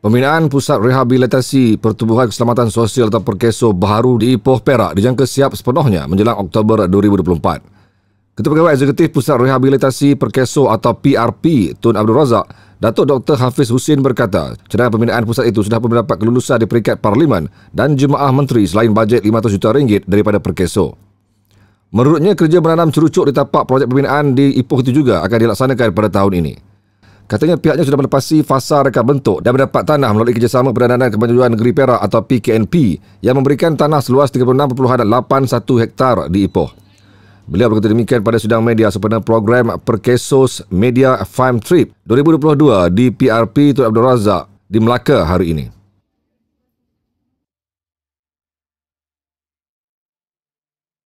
Pembinaan Pusat Rehabilitasi Pertubuhan Keselamatan Sosial atau Perkeso baru di Ipoh Perak dijangka siap sepenuhnya menjelang Oktober 2024. Ketua Pegawai Eksekutif Pusat Rehabilitasi Perkeso atau PRP Tun Abdul Razak, Datuk Dr. Hafiz Husin berkata, cadangan pembinaan pusat itu sudah mendapat kelulusan di peringkat Parlimen dan Jemaah Menteri selain bajet RM500 juta ringgit daripada Perkeso. Menurutnya, kerja menanam cerucuk di tapak projek pembinaan di Ipoh itu juga akan dilaksanakan pada tahun ini. Katanya pihaknya sudah melepasi fasa rekap bentuk dan mendapat tanah melalui kerjasama Perdana dan Kemajuan Negeri Perak atau PKNP yang memberikan tanah seluas 36.81 hektar di Ipoh. Beliau berkata demikian pada sidang media sempena program Perkesos Media Farm Trip 2022 di PRP Tun Abdul Razak di Melaka hari ini.